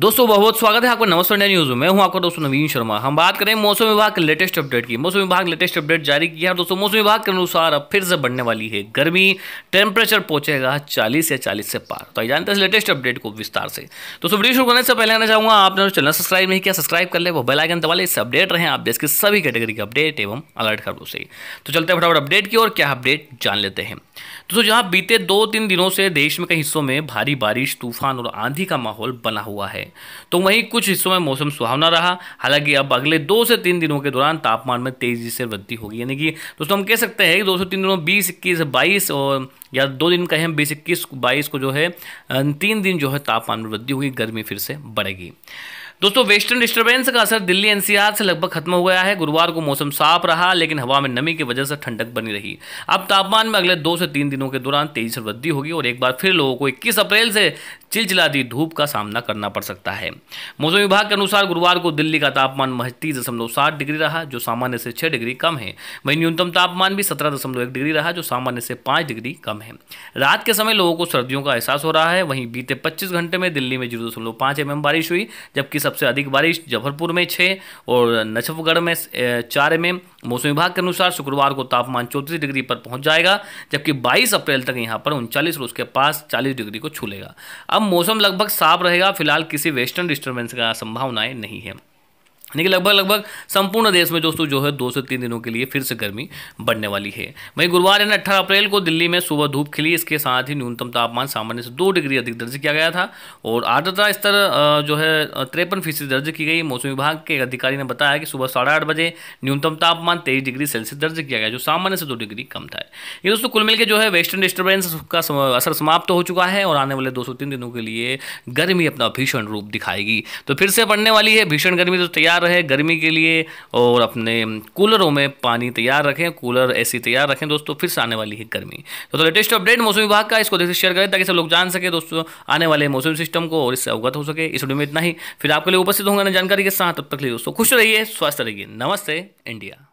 दोस्तों बहुत बहुत स्वागत है आपका नमस्ते इंडिया न्यूज़ में मैं हूं आपका दोस्तों नवीन शर्मा हम बात करें मौसम विभाग के लेटेस्ट अपडेट की मौसम विभाग लेटेस्ट अपडेट जारी किया है दोस्तों मौसम विभाग के अनुसार अब फिर से बढ़ने वाली है गर्मी टेम्परेचर पहुंचेगा 40 या 40 से पार तो आई जानते हैं लेटेस्ट अपडेट को विस्तार से दोस्तों वीडियो शुरू करने से पहले आना चाहूँगा आपने चैनल सब्सक्राइब नहीं किया सब्सक्राइब कर ले वो बेलाइकन दबा ले इससे अपडेट रहे आप देश के सभी कैटेगरी के अपडेट एवं अलर्ट दो सही तो चलते हैं फटाफट अपडेट की और क्या अपडेट जान लेते हैं दोस्तों जहाँ बीते दो तीन दिनों से देश में कई हिस्सों में भारी बारिश तूफान और आंधी का माहौल बना हुआ है है तो वहीं कुछ हिस्सों में मौसम सुहावना रहा हालांकि अब अगले दो से तीन दिनों के दौरान तापमान में तेजी से वृद्धि होगी यानी कि दोस्तों हम कह सकते हैं कि दो से तीन दिनों बीस इक्कीस बाईस और या दो दिन कहें बीस इक्कीस बाईस को जो है अं, तीन दिन जो है तापमान में वृद्धि होगी गर्मी फिर से बढ़ेगी दोस्तों वेस्टर्न डिस्टर्बेंस का असर दिल्ली एनसीआर से लगभग खत्म हो गया है गुरुवार को मौसम साफ रहा लेकिन हवा में नमी की वजह से ठंडक बनी रही अब तापमान में अगले दो से तीन दिनों के दौरान तेजी से वृद्धि होगी और एक बार फिर लोगों को 21 अप्रैल से चिलचिलाती धूप का सामना करना पड़ सकता है मौसम विभाग के अनुसार गुरुवार को दिल्ली का तापमान महज सात डिग्री रहा जो सामान्य से छह डिग्री कम है वहीं न्यूनतम तापमान भी सत्रह दशमलव एक डिग्री रहा जो सामान्य से पांच डिग्री कम है रात के समय लोगों को सर्दियों का एहसास हो रहा है वहीं बीते पच्चीस घंटे में दिल्ली में जीरो दशमलव पांच एम बारिश हुई जबकि सबसे अधिक बारिश जबलपुर में छह और नजफगढ़ में चार एम मौसम विभाग के अनुसार शुक्रवार को तापमान चौतीस डिग्री पर पहुंच जाएगा जबकि 22 अप्रैल तक यहां पर उनचालीस और उसके पास 40 डिग्री को छूलेगा अब मौसम लगभग साफ रहेगा फिलहाल किसी वेस्टर्न डिस्टर्बेंस का संभावनाएं नहीं है यानी कि लगभग लगभग संपूर्ण देश में दोस्तों जो है दो से तीन दिनों के लिए फिर से गर्मी बढ़ने वाली है वहीं गुरुवार यानी अट्ठारह अप्रैल को दिल्ली में सुबह धूप खिली इसके साथ ही न्यूनतम तापमान सामान्य से दो डिग्री अधिक दर्ज किया गया था और आर्द्रता स्तर जो है तिरपन फीसदी दर्ज की गई मौसम विभाग के अधिकारी ने बताया कि सुबह साढ़े आठ बजे न्यूनतम तापमान तेईस डिग्री सेल्सियस दर्ज किया गया जो सामान्य से दो डिग्री कम था ये दोस्तों कुल मिलकर जो है वेस्टर्न डिस्टर्बेंस का असर समाप्त हो चुका है और आने वाले दो दिनों के लिए गर्मी अपना भीषण रूप दिखाएगी तो फिर से बढ़ने वाली है भीषण गर्मी तो तैयार तैयार रहे गर्मी के लिए और अपने कूलरों में पानी तैयार रखें कूलर ऐसी तैयार रखें दोस्तों फिर से आने वाली है गर्मी तो, तो लेटेस्ट अपडेट मौसम विभाग का इसको देखिए शेयर करें ताकि सब लोग जान सके दोस्तों आने वाले मौसम सिस्टम को और इससे अवगत हो सके इस वीडियो में इतना ही फिर आपके लिए उपस्थित होंगे जानकारी के साथ तब तक लिए दोस्तों खुश रहिए स्वस्थ रहिए नमस्ते इंडिया